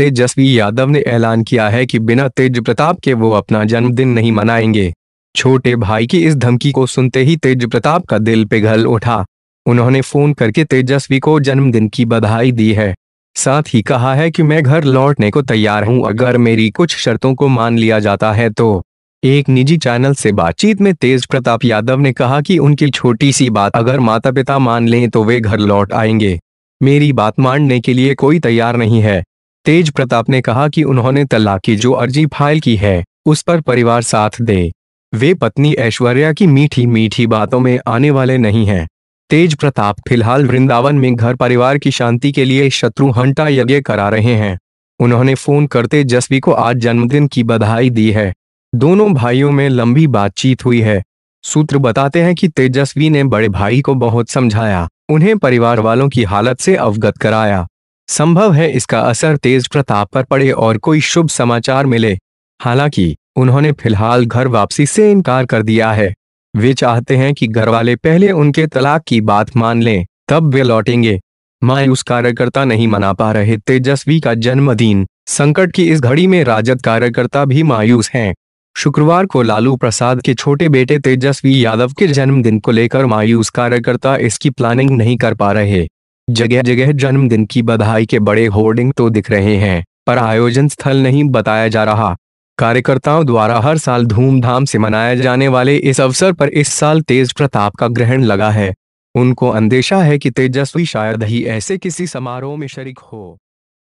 तेजस्वी यादव ने ऐलान किया है कि बिना तेज प्रताप के वो अपना जन्मदिन नहीं मनाएंगे छोटे भाई की इस धमकी को सुनते ही तेज प्रताप का दिल पिघल उठा उन्होंने फोन करके तेजस्वी को जन्मदिन की बधाई दी है साथ ही कहा है कि मैं घर लौटने को तैयार हूं अगर मेरी कुछ शर्तों को मान लिया जाता है तो एक निजी चैनल से बातचीत में तेज प्रताप यादव ने कहा कि उनकी छोटी सी बात अगर माता पिता मान लें तो वे घर लौट आएंगे मेरी बात मानने के लिए कोई तैयार नहीं है तेज प्रताप ने कहा कि उन्होंने तलाक की जो अर्जी फाइल की है उस पर परिवार साथ दे वे पत्नी ऐश्वर्या की मीठी मीठी बातों में आने वाले नहीं हैं तेज प्रताप फिलहाल वृंदावन में घर परिवार की शांति के लिए शत्रुहंटा यज्ञ करा रहे हैं उन्होंने फोन करते जसवी को आज जन्मदिन की बधाई दी है दोनों भाइयों में लंबी बातचीत हुई है सूत्र बताते हैं कि तेजस्वी ने बड़े भाई को बहुत समझाया उन्हें परिवार वालों की हालत से अवगत कराया संभव है इसका असर तेज प्रताप पर पड़े और कोई शुभ समाचार मिले हालांकि उन्होंने फिलहाल घर वापसी से इनकार कर दिया है वे चाहते हैं कि घरवाले पहले उनके तलाक की बात मान लें तब वे लौटेंगे मायूस कार्यकर्ता नहीं मना पा रहे तेजस्वी का जन्मदिन संकट की इस घड़ी में राजद कार्यकर्ता भी मायूस हैं शुक्रवार को लालू प्रसाद के छोटे बेटे तेजस्वी यादव के जन्मदिन को लेकर मायूस कार्यकर्ता इसकी प्लानिंग नहीं कर पा रहे जगह जगह जन्मदिन की बधाई के बड़े होर्डिंग तो दिख रहे हैं पर आयोजन स्थल नहीं बताया जा रहा कार्यकर्ताओं द्वारा हर साल धूमधाम से मनाए जाने वाले इस अवसर पर इस साल तेज प्रताप का ग्रहण लगा है उनको अंदेशा है कि तेजस्वी शायद ही ऐसे किसी समारोह में शरीक हो